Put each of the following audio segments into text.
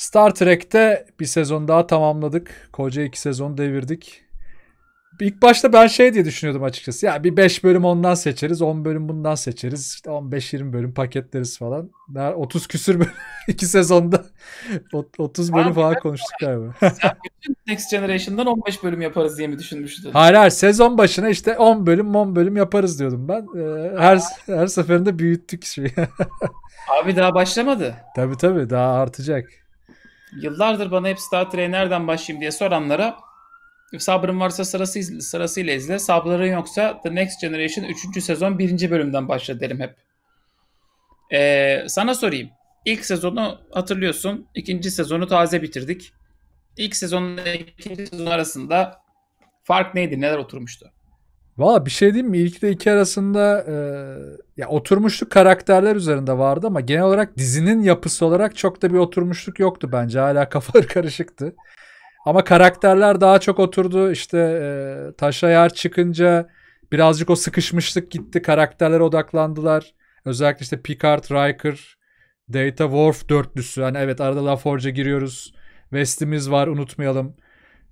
Star Trek'te bir sezon daha tamamladık. Koca iki sezon devirdik. İlk başta ben şey diye düşünüyordum açıkçası. Ya bir 5 bölüm ondan seçeriz, 10 bölüm bundan seçeriz. İşte 15-20 bölüm paketleriz falan. 30 küsür bölüm. iki sezonda 30 bölüm falan konuştuk galiba. Sen bütün Next Generation'dan 15 bölüm yaparız diye mi düşünmüştün? Hayır hayır. Sezon başına işte 10 bölüm 10 bölüm yaparız diyordum ben. Ee, her her seferinde büyüttük şeyi. Abi daha başlamadı. Tabii tabii daha artacak. Yıllardır bana hep Star Trek'e nereden başlayayım diye soranlara sabrın varsa sırası, sırasıyla izle. Sabrların yoksa The Next Generation 3. sezon 1. bölümden başla derim hep. Ee, sana sorayım. İlk sezonu hatırlıyorsun. ikinci sezonu taze bitirdik. İlk sezonla ikinci sezon arasında fark neydi? Neler oturmuştu? Valla bir şey diyeyim mi? İlk de iki arasında e, ya oturmuşluk karakterler üzerinde vardı ama genel olarak dizinin yapısı olarak çok da bir oturmuşluk yoktu bence. Hala kafaları karışıktı. Ama karakterler daha çok oturdu. İşte e, taşa yer çıkınca birazcık o sıkışmışlık gitti. Karakterlere odaklandılar. Özellikle işte Picard, Riker, Data, Worf dörtlüsü. Hani evet arada LaForge'a giriyoruz. West'imiz var unutmayalım.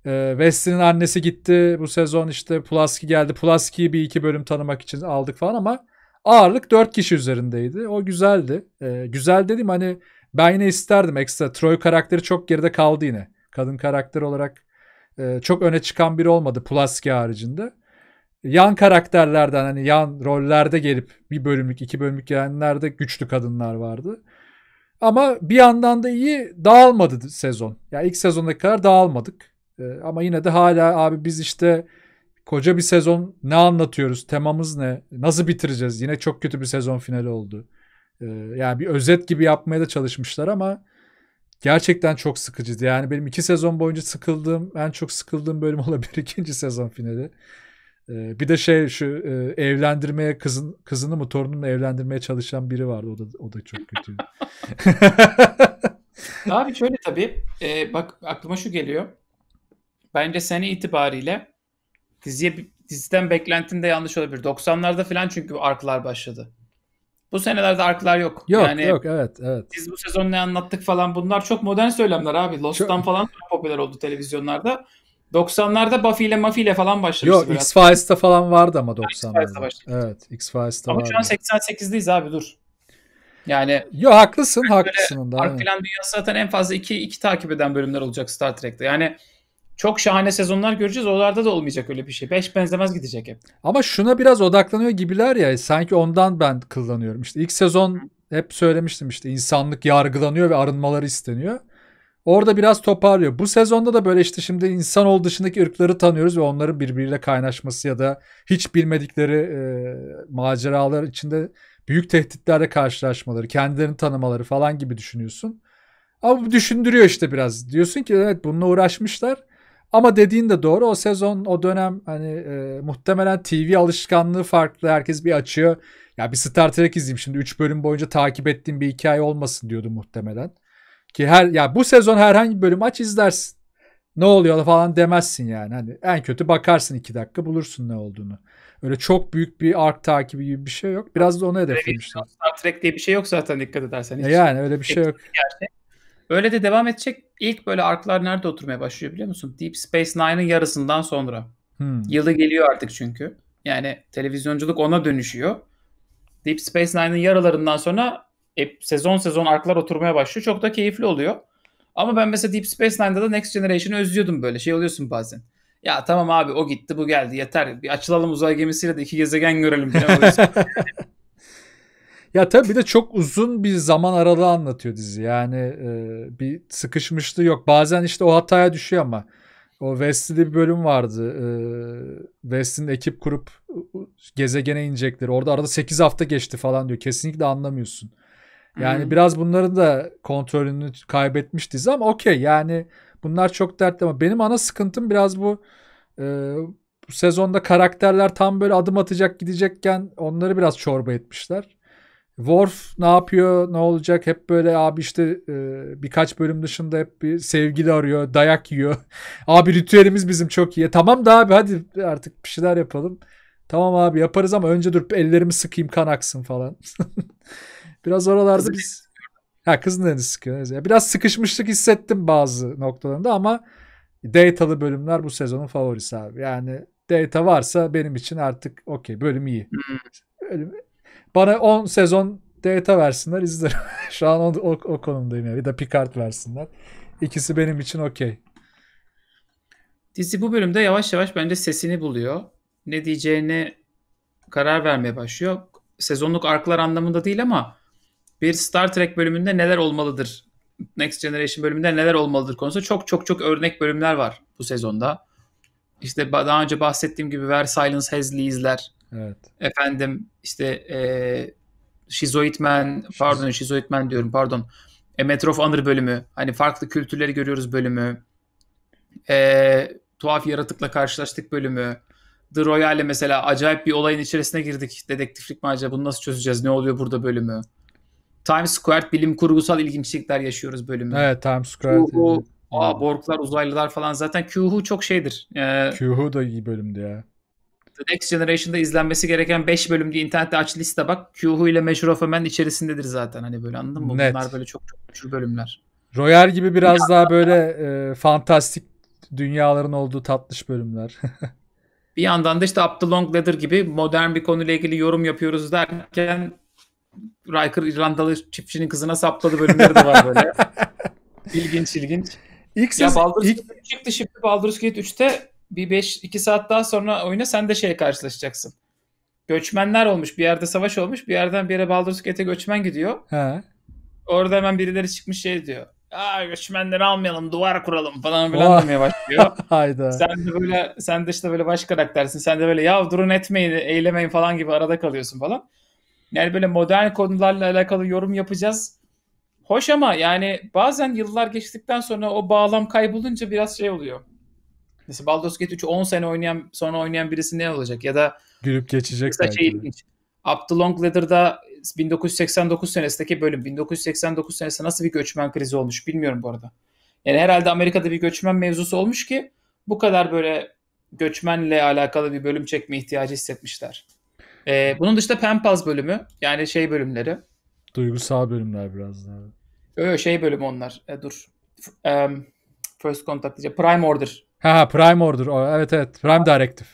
E, Wesley'nin annesi gitti bu sezon işte Pulaski geldi. Pulaski'yi bir iki bölüm tanımak için aldık falan ama ağırlık dört kişi üzerindeydi. O güzeldi. E, güzel dedim hani ben yine isterdim ekstra. Troy karakteri çok geride kaldı yine. Kadın karakter olarak e, çok öne çıkan biri olmadı Pulaski haricinde. Yan karakterlerden hani yan rollerde gelip bir bölümlük iki bölümlük gelenlerde güçlü kadınlar vardı. Ama bir yandan da iyi dağılmadı sezon. Ya yani ilk sezondaki kadar dağılmadık. Ee, ama yine de hala abi biz işte koca bir sezon ne anlatıyoruz? Temamız ne? Nasıl bitireceğiz? Yine çok kötü bir sezon finali oldu. Ee, yani bir özet gibi yapmaya da çalışmışlar ama gerçekten çok sıkıcıydı. Yani benim iki sezon boyunca sıkıldığım, en çok sıkıldığım bölüm olabilir ikinci sezon finali. Ee, bir de şey şu e, evlendirmeye kızın kızını mı torununu evlendirmeye çalışan biri vardı. O da o da çok kötü. Abi şöyle tabii e, bak aklıma şu geliyor bence sene itibariyle diziye diziden beklentin de yanlış olabilir. 90'larda falan çünkü arklar başladı. Bu senelerde arklar yok. Yok yani, yok evet evet. Biz bu sezon ne anlattık falan bunlar çok modern söylemler abi. Lost'tan çok... falan popüler oldu televizyonlarda. 90'larda Buffy ile Muffy ile falan başlamıştı. Yok x Files'te falan vardı ama 90'larda. Evet x Files'te vardı. Ama şu an 88'deyiz abi dur. Yani Yok haklısın haklısın. Ark falan dünyası zaten en fazla iki, iki takip eden bölümler olacak Star Trek'te. Yani çok şahane sezonlar göreceğiz. Oralarda da olmayacak öyle bir şey. Beş benzemez gidecek hep. Ama şuna biraz odaklanıyor gibiler ya. Sanki ondan ben kullanıyorum. İşte ilk sezon hep söylemiştim işte insanlık yargılanıyor ve arınmaları isteniyor. Orada biraz toparlıyor. Bu sezonda da böyle işte şimdi insan ol dışındaki ırkları tanıyoruz ve onların birbiriyle kaynaşması ya da hiç bilmedikleri e, maceralar içinde büyük tehditlerle karşılaşmaları, kendilerini tanımaları falan gibi düşünüyorsun. Ama bu düşündürüyor işte biraz. Diyorsun ki evet bununla uğraşmışlar. Ama dediğin de doğru. O sezon, o dönem hani e, muhtemelen TV alışkanlığı farklı. Herkes bir açıyor. Ya bir Star Trek izleyeyim şimdi 3 bölüm boyunca takip ettiğim bir hikaye olmasın diyordu muhtemelen. Ki her ya bu sezon herhangi bir bölüm aç izlersin. Ne oluyor falan demezsin yani. Hani en kötü bakarsın 2 dakika bulursun ne olduğunu. Öyle çok büyük bir ark takibi gibi bir şey yok. Biraz da ona hedeflemişler. Star Trek diye bir şey yok zaten dikkat edersen. Hiç. E yani öyle bir şey yok. Öyle de devam edecek İlk böyle arklar nerede oturmaya başlıyor biliyor musun? Deep Space Nine'ın yarısından sonra. Hmm. Yılı geliyor artık çünkü. Yani televizyonculuk ona dönüşüyor. Deep Space Nine'ın yarılarından sonra e, sezon sezon arklar oturmaya başlıyor. Çok da keyifli oluyor. Ama ben mesela Deep Space Nine'da da Next Generation'ı özlüyordum böyle. Şey oluyorsun bazen. Ya tamam abi o gitti bu geldi yeter. Bir açılalım uzay gemisiyle de iki gezegen görelim. Ya tabii bir de çok uzun bir zaman aralığı anlatıyor dizi. Yani e, bir sıkışmışlığı yok. Bazen işte o hataya düşüyor ama o West'li bir bölüm vardı. E, West'in ekip kurup gezegene inecekleri. Orada arada 8 hafta geçti falan diyor. Kesinlikle anlamıyorsun. Yani hmm. biraz bunların da kontrolünü kaybetmiş dizi ama okey yani bunlar çok dertli ama benim ana sıkıntım biraz bu e, bu sezonda karakterler tam böyle adım atacak gidecekken onları biraz çorba etmişler. Worf ne yapıyor, ne olacak? Hep böyle abi işte e, birkaç bölüm dışında hep bir sevgili arıyor, dayak yiyor. abi ritüelimiz bizim çok iyi. E, tamam da abi hadi artık bir şeyler yapalım. Tamam abi yaparız ama önce durup ellerimi sıkayım kan aksın falan. Biraz oralarda biz... Ha kızın elini sıkıyor. Biraz sıkışmışlık hissettim bazı noktalarında ama Datalı bölümler bu sezonun favorisi abi. Yani Data varsa benim için artık okey bölüm iyi. Hmm. bölüm bana 10 sezon data versinler izlerim. Şu an o, o, o konumdayım ya. Bir de Picard versinler. İkisi benim için okey. Dizi bu bölümde yavaş yavaş bence sesini buluyor. Ne diyeceğini karar vermeye başlıyor. Sezonluk arklar anlamında değil ama bir Star Trek bölümünde neler olmalıdır? Next Generation bölümünde neler olmalıdır konusu çok çok çok örnek bölümler var bu sezonda. İşte daha önce bahsettiğim gibi Ver Silence Hazley izler. Evet. Efendim işte e, Şizoidman, pardon Şizoidman diyorum pardon. E, Metro of Honor bölümü. Hani farklı kültürleri görüyoruz bölümü. E, tuhaf yaratıkla karşılaştık bölümü. The Royale mesela acayip bir olayın içerisine girdik. Dedektiflik macerası bunu nasıl çözeceğiz? Ne oluyor burada bölümü? Times Square bilim kurgusal ilginçlikler yaşıyoruz bölümü. Evet Times Square. Q-Hu, aa, Borglar, uzaylılar falan zaten Qhu çok şeydir. Ee, Qhu da iyi bölümdü ya. The Next Generation'da izlenmesi gereken 5 bölüm diye internette aç liste bak. Kyuhu ile Measure of a Man içerisindedir zaten hani böyle anladın mı? Net. Bunlar böyle çok çok güçlü bölümler. Royal gibi biraz daha böyle e, fantastik dünyaların olduğu tatlış bölümler. bir yandan da işte Up the Long Ladder gibi modern bir konuyla ilgili yorum yapıyoruz derken Riker İrlandalı çiftçinin kızına sapladı bölümleri de var böyle. İlginç ilginç. İlk ya siz, Baldur's ilk... Gate çıktı şimdi Baldur's Gate 3'te bir 5-2 saat daha sonra oyuna sen de şeye karşılaşacaksın. Göçmenler olmuş. Bir yerde savaş olmuş. Bir yerden bir yere Baldur's Gate'e göçmen gidiyor. He. Orada hemen birileri çıkmış şey diyor. Aa göçmenleri almayalım duvar kuralım falan filan oh. demeye başlıyor. Hayda. Sen de böyle sen de işte böyle baş karaktersin. Sen de böyle ya durun etmeyin eylemeyin falan gibi arada kalıyorsun falan. Yani böyle modern konularla alakalı yorum yapacağız. Hoş ama yani bazen yıllar geçtikten sonra o bağlam kaybolunca biraz şey oluyor. Mesela Baldur's Gate 3'ü 10 sene oynayan sonra oynayan birisi ne olacak? Ya da gülüp geçecek mesela şey ilginç. Up 1989 senesindeki bölüm 1989 senesinde nasıl bir göçmen krizi olmuş bilmiyorum bu arada. Yani herhalde Amerika'da bir göçmen mevzusu olmuş ki bu kadar böyle göçmenle alakalı bir bölüm çekme ihtiyacı hissetmişler. Ee, bunun dışında Pempaz bölümü yani şey bölümleri. Duygusal bölümler biraz daha. Öyle şey bölüm onlar. E, dur. Um, First Contact diye. Prime Order. Ha Prime Order. evet evet. Prime Directive.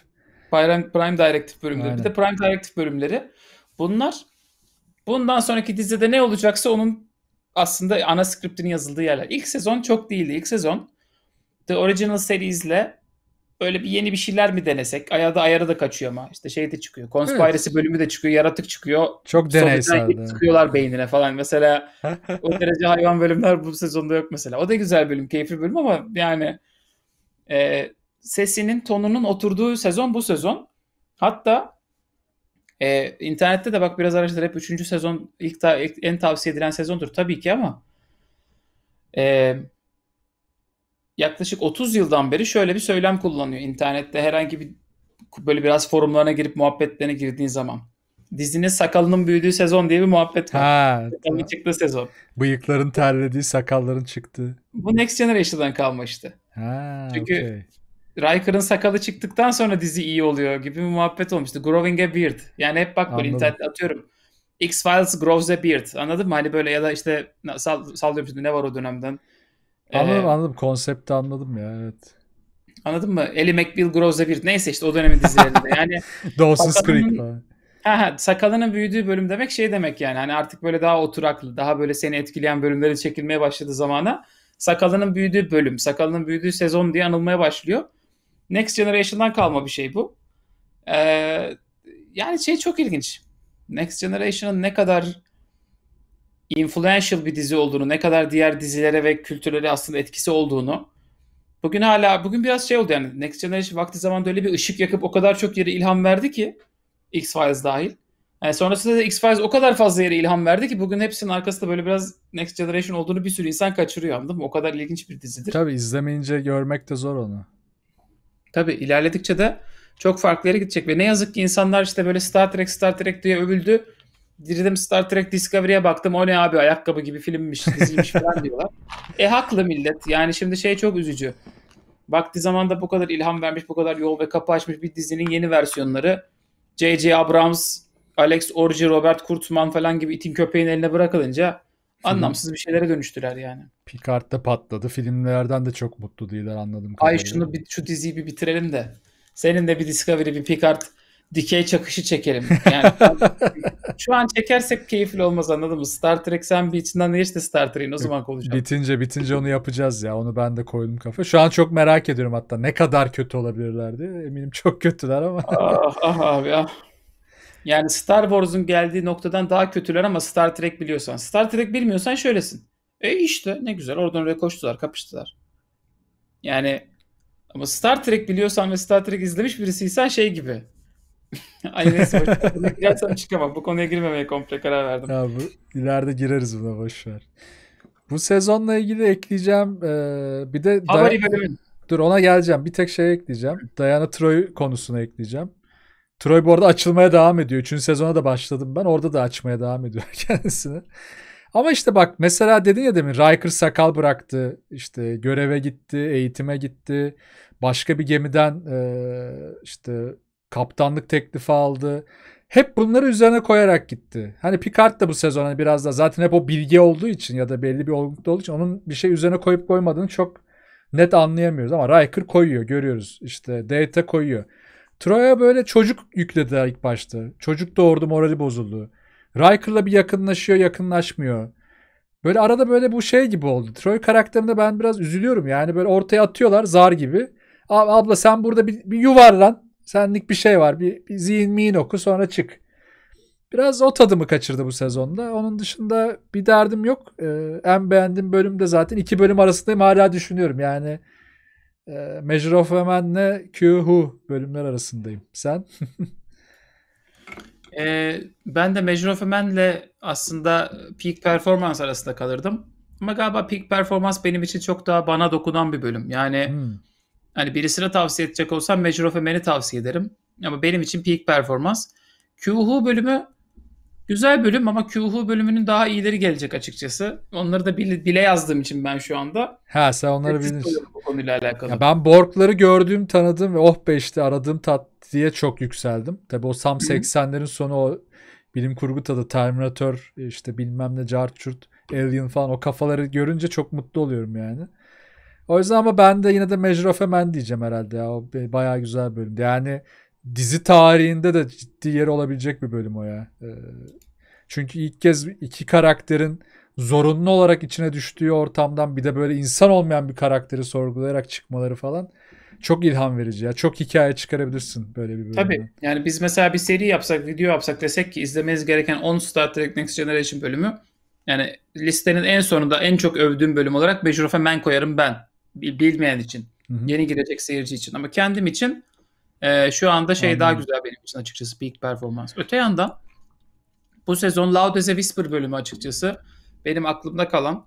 Prime, Prime Directive bölümleri. Aynen. Bir de Prime Directive bölümleri. Bunlar bundan sonraki dizide ne olacaksa onun aslında ana skriptinin yazıldığı yerler. İlk sezon çok değildi. İlk sezon The Original Series'le böyle bir yeni bir şeyler mi denesek? Ayada da ayarı da kaçıyor ama. işte şey de çıkıyor. Konspirası evet. bölümü de çıkıyor. Yaratık çıkıyor. Çok deneysel. çıkıyorlar beynine falan. Mesela o derece hayvan bölümler bu sezonda yok mesela. O da güzel bölüm. Keyifli bölüm ama yani e, ee, sesinin tonunun oturduğu sezon bu sezon. Hatta e, internette de bak biraz araştır hep 3. sezon ilk ta, ilk, en tavsiye edilen sezondur tabii ki ama e, yaklaşık 30 yıldan beri şöyle bir söylem kullanıyor internette herhangi bir böyle biraz forumlarına girip muhabbetlerine girdiğin zaman. Dizinin sakalının büyüdüğü sezon diye bir muhabbet var. Ha, tamam. çıktı sezon. Bıyıkların terlediği, sakalların çıktı. Bu Next Generation'dan kalmıştı. Ha, Çünkü okay. Riker'ın sakalı çıktıktan sonra dizi iyi oluyor gibi bir muhabbet olmuştu. Growing a beard. Yani hep bak böyle Anladım. internette atıyorum. X-Files grows a beard. Anladın mı? Hani böyle ya da işte sal sallıyorum şimdi ne var o dönemden. Ee, anladım ee, anladım. Konsepti anladım ya evet. Anladın mı? Ellie McBeal grows a beard. Neyse işte o dönemin dizilerinde. Yani Dawson's Creek falan. Ha, ha, sakalının büyüdüğü bölüm demek şey demek yani. Hani artık böyle daha oturaklı, daha böyle seni etkileyen bölümlerin çekilmeye başladığı zamana sakalının büyüdüğü bölüm, sakalının büyüdüğü sezon diye anılmaya başlıyor. Next Generation'dan kalma bir şey bu. Ee, yani şey çok ilginç. Next Generation'ın ne kadar influential bir dizi olduğunu, ne kadar diğer dizilere ve kültürlere aslında etkisi olduğunu. Bugün hala, bugün biraz şey oldu yani Next Generation vakti zamanında öyle bir ışık yakıp o kadar çok yere ilham verdi ki X-Files dahil. Yani e, sonrasında da X-Files o kadar fazla yere ilham verdi ki bugün hepsinin arkasında böyle biraz Next Generation olduğunu bir sürü insan kaçırıyor anladın mı? O kadar ilginç bir dizidir. Tabii izlemeyince görmek de zor onu. Tabii ilerledikçe de çok farklı yere gidecek ve ne yazık ki insanlar işte böyle Star Trek Star Trek diye övüldü. Girdim Star Trek Discovery'e baktım o ne abi ayakkabı gibi filmmiş diziymiş falan diyorlar. E haklı millet yani şimdi şey çok üzücü. Vakti zamanda bu kadar ilham vermiş bu kadar yol ve kapı açmış bir dizinin yeni versiyonları. J.J. Abrams Alex Orji, Robert Kurtzman falan gibi itin köpeğin eline bırakılınca anlamsız bir şeylere dönüştüler yani. Picard da patladı. Filmlerden de çok mutlu değiller anladım. Ay şunu bir, şu diziyi bir bitirelim de. Senin de bir Discovery, bir Picard dikey çakışı çekelim. Yani şu an çekersek keyifli olmaz anladın mı? Star Trek sen bir içinden ne işte Star Trek'in o zaman konuşalım. Bitince bitince onu yapacağız ya. Onu ben de koydum kafa. Şu an çok merak ediyorum hatta ne kadar kötü olabilirlerdi. Eminim çok kötüler ama. ah, ah abi ah. Yani Star Wars'un geldiği noktadan daha kötüler ama Star Trek biliyorsan. Star Trek bilmiyorsan şöylesin. E işte ne güzel oradan oraya koştular, kapıştılar. Yani ama Star Trek biliyorsan ve Star Trek izlemiş birisiysen şey gibi. Ay neyse girersem çıkamam. Bu konuya girmemeye komple karar verdim. Ya bu, ileride gireriz buna boşver. Bu sezonla ilgili ekleyeceğim ee, bir de Dur ona geleceğim. Bir tek şey ekleyeceğim. Diana Troy konusuna ekleyeceğim. Troy bu arada açılmaya devam ediyor. Üçüncü sezona da başladım ben. Orada da açmaya devam ediyor kendisini. Ama işte bak mesela dedin ya demin Riker sakal bıraktı. işte göreve gitti, eğitime gitti. Başka bir gemiden e, işte kaptanlık teklifi aldı. Hep bunları üzerine koyarak gitti. Hani Picard da bu sezon hani biraz da zaten hep o bilgi olduğu için ya da belli bir olgunlukta olduğu için onun bir şey üzerine koyup koymadığını çok net anlayamıyoruz. Ama Riker koyuyor görüyoruz. İşte Data koyuyor. Troy'a böyle çocuk yüklediler ilk başta. Çocuk doğurdu morali bozuldu. Riker'la bir yakınlaşıyor yakınlaşmıyor. Böyle arada böyle bu şey gibi oldu. Troy karakterinde ben biraz üzülüyorum. Yani böyle ortaya atıyorlar zar gibi. Abla sen burada bir, bir yuvarlan. Senlik bir şey var. Bir, bir zihin mihin oku sonra çık. Biraz o tadımı kaçırdı bu sezonda. Onun dışında bir derdim yok. Ee, en beğendiğim bölüm de zaten iki bölüm arasındayım hala düşünüyorum. Yani e, Measure of a Man'le Q Who bölümler arasındayım. Sen? e, ben de Measure of a Man'le aslında Peak Performance arasında kalırdım. Ama galiba Peak Performance benim için çok daha bana dokunan bir bölüm. Yani hmm. hani birisine tavsiye edecek olsam Measure of a Man'i tavsiye ederim. Ama benim için Peak Performance. Q Who bölümü Güzel bölüm ama QHU bölümünün daha iyileri gelecek açıkçası. Onları da bile, bile yazdığım için ben şu anda. Ha sen onları bilirsin. Bu konuyla alakalı. Ya ben Borg'ları gördüğüm, tanıdığım ve oh be işte aradığım tat diye çok yükseldim. Tabi o Sam 80'lerin sonu o bilim kurgu tadı Terminator işte bilmem ne Carchurt, Alien falan o kafaları görünce çok mutlu oluyorum yani. O yüzden ama ben de yine de Measure of diyeceğim herhalde ya. O bayağı güzel bölüm. Yani dizi tarihinde de ciddi yer olabilecek bir bölüm o ya. Ee, çünkü ilk kez iki karakterin zorunlu olarak içine düştüğü ortamdan bir de böyle insan olmayan bir karakteri sorgulayarak çıkmaları falan çok ilham verici ya. Çok hikaye çıkarabilirsin böyle bir bölümden. Tabii. Yani biz mesela bir seri yapsak, video yapsak desek ki izlemeniz gereken 10 Star Trek Next Generation bölümü yani listenin en sonunda en çok övdüğüm bölüm olarak Bejurof'a men koyarım ben. Bilmeyen için. Hı-hı. Yeni girecek seyirci için. Ama kendim için e, şu anda şey Anladım. daha güzel benim için açıkçası peak performans. Öte yandan bu sezon Loud as a Whisper bölümü açıkçası benim aklımda kalan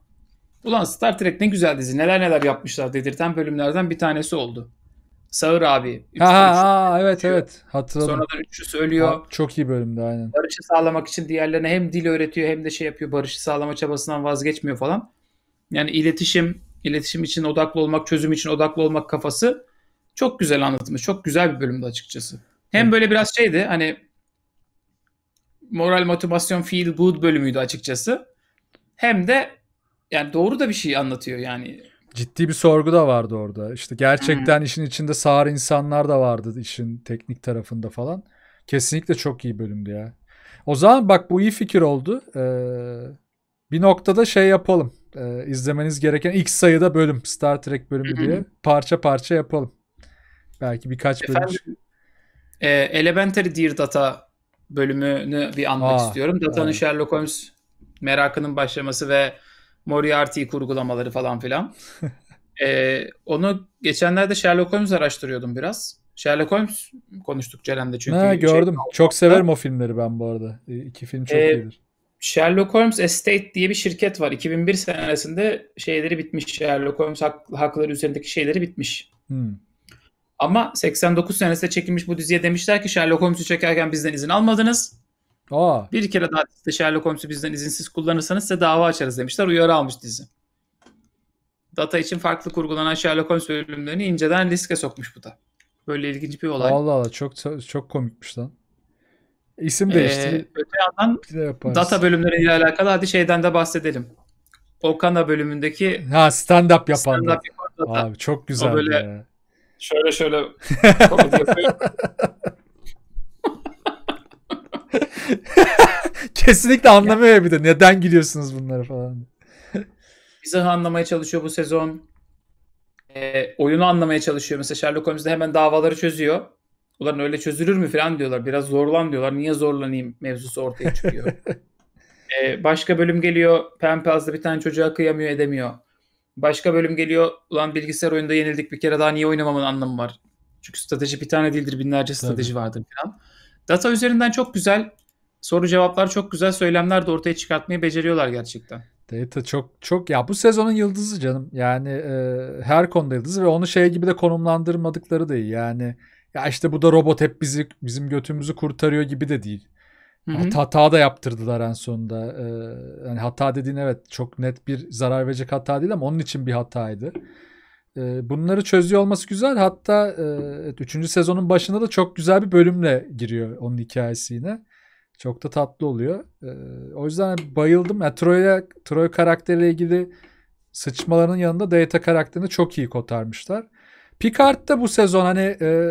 ulan Star Trek ne güzel dizi neler neler yapmışlar dedirten bölümlerden bir tanesi oldu. Sağır abi. Ha, ha, evet evet hatırladım. Sonradan üçü ölüyor. Ha, çok iyi bölümdü aynen. Barışı sağlamak için diğerlerine hem dil öğretiyor hem de şey yapıyor. Barışı sağlama çabasından vazgeçmiyor falan. Yani iletişim, iletişim için odaklı olmak, çözüm için odaklı olmak kafası çok güzel anlatılmış. Çok güzel bir bölümdü açıkçası. Hem böyle biraz şeydi hani moral motivasyon feel good bölümüydü açıkçası. Hem de yani doğru da bir şey anlatıyor yani. Ciddi bir sorgu da vardı orada. İşte gerçekten hmm. işin içinde sağır insanlar da vardı işin teknik tarafında falan. Kesinlikle çok iyi bölümdü ya. O zaman bak bu iyi fikir oldu. Ee, bir noktada şey yapalım. Ee, izlemeniz gereken ilk sayıda bölüm Star Trek bölümü diye parça parça yapalım. Belki birkaç bölüm. e, Elementary Dear Data bölümünü bir anmak Aa, istiyorum. Data'nın evet. Sherlock Holmes merakının başlaması ve Moriarty kurgulamaları falan filan. e, onu geçenlerde Sherlock Holmes araştırıyordum biraz. Sherlock Holmes konuştuk Ceren'de çünkü. Ha, şey gördüm. Şey, çok severim o filmleri ben bu arada. E, iki film çok e, iyidir. Sherlock Holmes Estate diye bir şirket var. 2001 senesinde şeyleri bitmiş. Sherlock Holmes hak, hakları üzerindeki şeyleri bitmiş. Hmm. Ama 89 senesinde çekilmiş bu diziye demişler ki Sherlock Holmes'u çekerken bizden izin almadınız. Aa. Bir kere daha işte Sherlock Holmes'u bizden izinsiz kullanırsanız size dava açarız demişler. Uyarı almış dizi. Data için farklı kurgulanan Sherlock Holmes bölümlerini inceden riske sokmuş bu da. Böyle ilginç bir olay. Allah Allah çok çok komikmiş lan. İsim değişti. Ee, öte yandan de data bölümleriyle alakalı hadi şeyden de bahsedelim. Okana bölümündeki ha stand up yapan stand up Abi çok güzel. O böyle ya şöyle şöyle Kesinlikle anlamıyor bir de neden gülüyorsunuz bunları falan. Bizi anlamaya çalışıyor bu sezon. E, oyunu anlamaya çalışıyor. Mesela Sherlock Holmes'de hemen davaları çözüyor. Ulan öyle çözülür mü falan diyorlar. Biraz zorlan diyorlar. Niye zorlanayım mevzusu ortaya çıkıyor. e, başka bölüm geliyor. Pen bir tane çocuğa kıyamıyor edemiyor. Başka bölüm geliyor. Ulan bilgisayar oyunda yenildik bir kere daha niye oynamamın anlamı var. Çünkü strateji bir tane değildir binlerce strateji Tabii. vardır falan. Data üzerinden çok güzel soru cevaplar çok güzel söylemler de ortaya çıkartmayı beceriyorlar gerçekten. Data çok çok ya bu sezonun yıldızı canım. Yani e, her konuda yıldızı ve onu şey gibi de konumlandırmadıkları da iyi. Yani ya işte bu da robot hep bizi bizim götümüzü kurtarıyor gibi de değil. Hı-hı. Hata da yaptırdılar en sonunda. Ee, yani hata dediğin evet çok net bir zarar verecek hata değil ama onun için bir hataydı. Ee, bunları çözüyor olması güzel. Hatta 3. E, sezonun başında da çok güzel bir bölümle giriyor onun hikayesi yine. Çok da tatlı oluyor. Ee, o yüzden bayıldım. Yani Troy'a Troy karakteriyle ilgili sıçmalarının yanında Data karakterini çok iyi kotarmışlar. Picard da bu sezon hani e,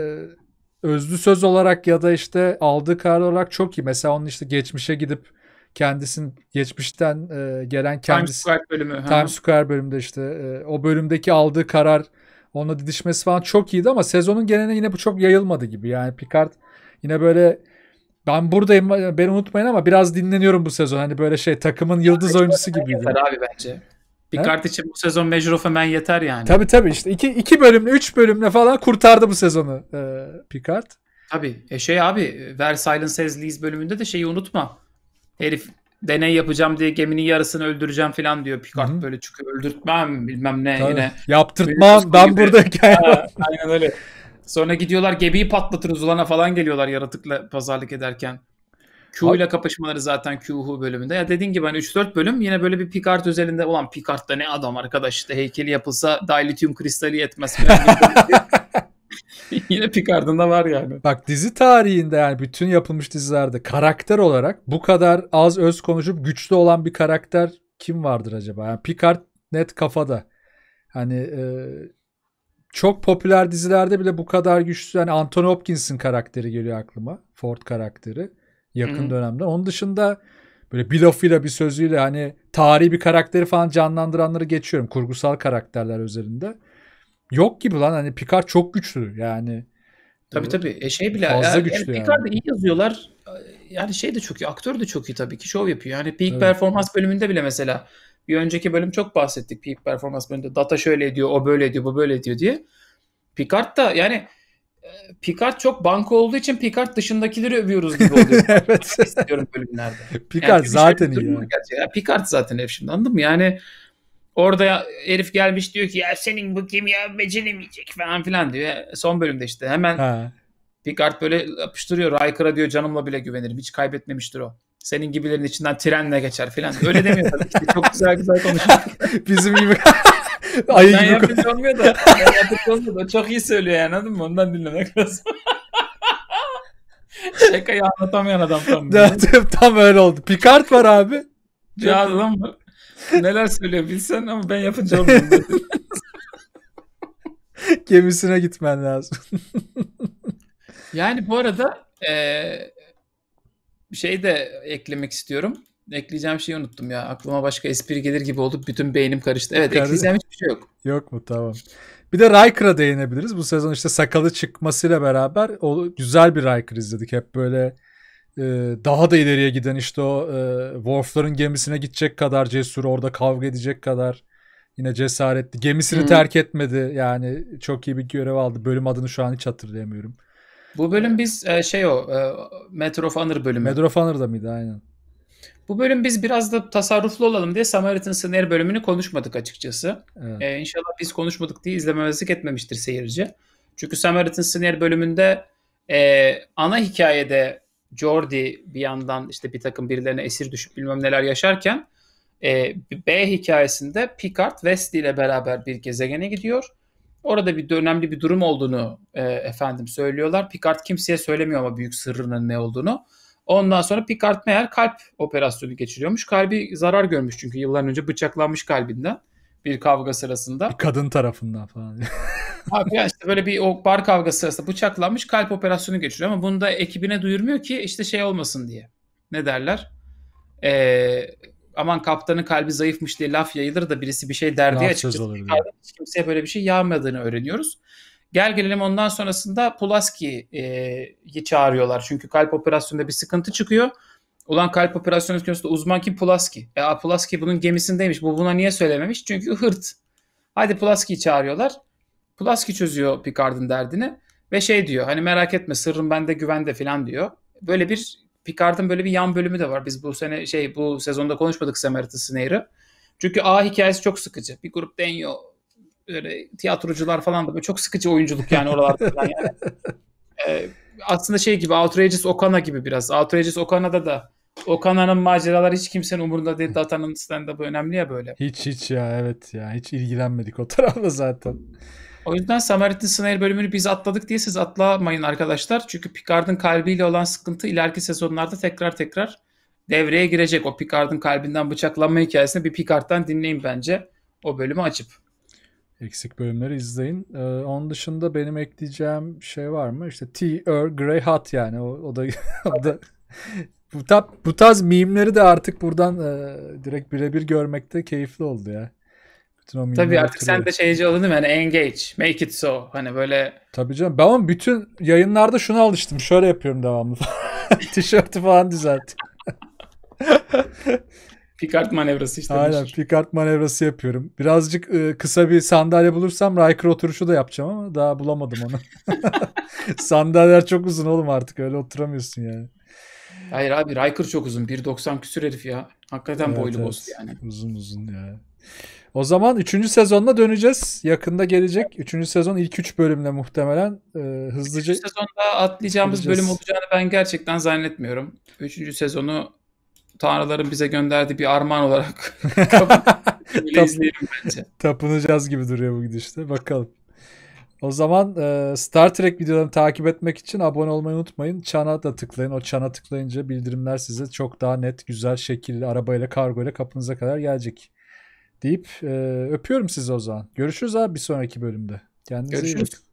özlü söz olarak ya da işte aldığı karar olarak çok iyi. Mesela onun işte geçmişe gidip kendisinin geçmişten e, gelen kendisi Times Square bölümü. Times Square bölümünde işte e, o bölümdeki aldığı karar onunla didişmesi falan çok iyiydi ama sezonun geneline yine bu çok yayılmadı gibi. Yani Picard yine böyle ben buradayım beni unutmayın ama biraz dinleniyorum bu sezon. Hani böyle şey takımın yıldız oyuncusu gibiydi. Yeter abi bence. Picard He? için bu sezon Measure of Man yeter yani. Tabi tabi işte iki, iki bölümle üç bölümle falan kurtardı bu sezonu e, Picard. Tabi e şey abi Ver Silence bölümünde de şeyi unutma. Herif deney yapacağım diye geminin yarısını öldüreceğim falan diyor Picard Hı-hı. böyle çıkıyor öldürtmem bilmem ne Tabii. yine. Yaptırtmam ben buradayken. aynen öyle. Sonra gidiyorlar gemiyi patlatırız ulana falan geliyorlar yaratıkla pazarlık ederken. Q ile kapışmaları zaten Qhu bölümünde. Ya dediğin gibi hani 3-4 bölüm yine böyle bir Picard özelinde olan Picard da ne adam arkadaş işte heykeli yapılsa dilithium kristali yetmez. yine Picard'ın da var yani. Bak dizi tarihinde yani bütün yapılmış dizilerde karakter olarak bu kadar az öz konuşup güçlü olan bir karakter kim vardır acaba? Yani Picard net kafada. Hani e, çok popüler dizilerde bile bu kadar güçlü. Yani Anthony Hopkins'in karakteri geliyor aklıma. Ford karakteri yakın Hı-hı. dönemde. Onun dışında böyle bir lafıyla bir sözüyle hani tarihi bir karakteri falan canlandıranları geçiyorum. Kurgusal karakterler üzerinde. Yok gibi lan hani Picard çok güçlü yani. Tabii tabii. E şey bile fazla yani, güçlü yani. Picard'ı iyi yazıyorlar. Yani şey de çok iyi. Aktör de çok iyi tabii ki. Şov yapıyor. Yani peak evet. performans bölümünde bile mesela bir önceki bölüm çok bahsettik peak performans bölümünde. Data şöyle diyor o böyle diyor bu böyle diyor diye. Picard da yani Picard çok banka olduğu için Picard dışındakileri övüyoruz gibi oluyor. evet. İstiyorum bölümlerde. Picard yani zaten iyi. Ya. ya. Picard zaten hep şimdi anladın mı? Yani orada herif gelmiş diyor ki ya senin bu kimya beceremeyecek falan filan diyor. Son bölümde işte hemen ha. Picard böyle yapıştırıyor. Riker'a diyor canımla bile güvenirim. Hiç kaybetmemiştir o. Senin gibilerin içinden trenle geçer filan. Öyle demiyor tabii. İşte çok güzel güzel konuşuyor. Bizim gibi Ayı ben gibi. yapınca olmuyor da. Ben yapınca olmuyor da. Çok iyi söylüyor yani anladın mı? Ondan dinlemek lazım. Şakayı anlatamayan adam tam. tam öyle oldu. Picard var abi. Ya adam var. Neler söylüyor bilsen ama ben yapınca olmuyor. Gemisine gitmen lazım. yani bu arada e, şey de eklemek istiyorum ekleyeceğim şeyi unuttum ya. Aklıma başka espri gelir gibi oldu. Bütün beynim karıştı. Evet Kardeşim. ekleyeceğim hiçbir şey yok. Yok mu tamam. Bir de Riker'a değinebiliriz. Bu sezon işte sakalı çıkmasıyla beraber o güzel bir Riker izledik. Hep böyle e, daha da ileriye giden işte o e, Worf'ların gemisine gidecek kadar cesur orada kavga edecek kadar yine cesaretli. Gemisini hmm. terk etmedi. Yani çok iyi bir görev aldı. Bölüm adını şu an hiç hatırlayamıyorum. Bu bölüm biz e, şey o e, Metro of Honor bölümü. Metro of Honor'da mıydı aynen. Bu bölüm biz biraz da tasarruflu olalım diye Samaritan Sinir bölümünü konuşmadık açıkçası. Evet. Ee, inşallah biz konuşmadık diye izlememezlik etmemiştir seyirci. Çünkü Samaritan Sinir bölümünde e, ana hikayede Jordi bir yandan işte bir takım birilerine esir düşüp bilmem neler yaşarken e, B hikayesinde Picard Wesley ile beraber bir gezegene gidiyor. Orada bir önemli bir durum olduğunu e, efendim söylüyorlar. Picard kimseye söylemiyor ama büyük sırrının ne olduğunu. Ondan sonra Picard meğer kalp operasyonu geçiriyormuş. Kalbi zarar görmüş çünkü yıllar önce bıçaklanmış kalbinden bir kavga sırasında. Bir kadın tarafından falan. Abi ya işte böyle bir o bar kavgası sırasında bıçaklanmış kalp operasyonu geçiriyor ama bunu da ekibine duyurmuyor ki işte şey olmasın diye. Ne derler? Ee, aman kaptanın kalbi zayıfmış diye laf yayılır da birisi bir şey der diye açıkçası. Hiç kimseye böyle bir şey yağmadığını öğreniyoruz. Gel gelelim ondan sonrasında Pulaski'yi e, çağırıyorlar. Çünkü kalp operasyonunda bir sıkıntı çıkıyor. Ulan kalp operasyonu konusunda uzman kim? Pulaski. E, Pulaski bunun gemisindeymiş. Bu buna niye söylememiş? Çünkü hırt. Hadi Pulaski'yi çağırıyorlar. Pulaski çözüyor Picard'ın derdini. Ve şey diyor hani merak etme sırrım bende güvende falan diyor. Böyle bir Picard'ın böyle bir yan bölümü de var. Biz bu sene şey bu sezonda konuşmadık Samaritan Snare'ı. Çünkü A hikayesi çok sıkıcı. Bir grup deniyor böyle tiyatrocular falan da böyle çok sıkıcı oyunculuk yani oralarda falan yani. Ee, aslında şey gibi Outrageous Okana gibi biraz. Outrageous Okana'da da Okana'nın maceraları hiç kimsenin umurunda değil. Datanın stand-up'ı önemli ya böyle. Hiç hiç ya evet ya. Hiç ilgilenmedik o tarafla zaten. O yüzden Samaritan Slayer bölümünü biz atladık diye siz atlamayın arkadaşlar. Çünkü Picard'ın kalbiyle olan sıkıntı ileriki sezonlarda tekrar tekrar devreye girecek. O Picard'ın kalbinden bıçaklanma hikayesini bir Picard'dan dinleyin bence. O bölümü açıp eksik bölümleri izleyin. Ee, onun dışında benim ekleyeceğim şey var mı? İşte T. Earl Grey Hat yani o, o da bu, tab, bu tarz mimleri de artık buradan e, direkt birebir görmekte keyifli oldu ya. Bütün o Tabii artık sen de şeyci oldun yani engage, make it so hani böyle. Tabii canım ben bütün yayınlarda şunu alıştım şöyle yapıyorum devamlı. Tişörtü falan düzelt. Picard manevrası işte. Aynen demiştir. Picard manevrası yapıyorum. Birazcık e, kısa bir sandalye bulursam Riker oturuşu da yapacağım ama daha bulamadım onu. Sandalyeler çok uzun oğlum artık öyle oturamıyorsun yani. Hayır abi Riker çok uzun. 1.90 küsür herif ya. Hakikaten evet, boylu evet. boz yani. Uzun uzun ya. O zaman 3. sezonla döneceğiz. Yakında gelecek. 3. sezon ilk 3 bölümle muhtemelen e, hızlıca... 3. sezonda atlayacağımız Atlayacağız. bölüm olacağını ben gerçekten zannetmiyorum. 3. sezonu tanrıların bize gönderdiği bir armağan olarak kabul izleyelim bence. Tapınacağız gibi duruyor bu gidişte. Bakalım. O zaman e, Star Trek videolarını takip etmek için abone olmayı unutmayın. Çana da tıklayın. O çana tıklayınca bildirimler size çok daha net, güzel şekilli arabayla, kargoyla kapınıza kadar gelecek. Deyip e, öpüyorum sizi o zaman. Görüşürüz abi bir sonraki bölümde. Kendinize Görüşürüz. iyi bakın.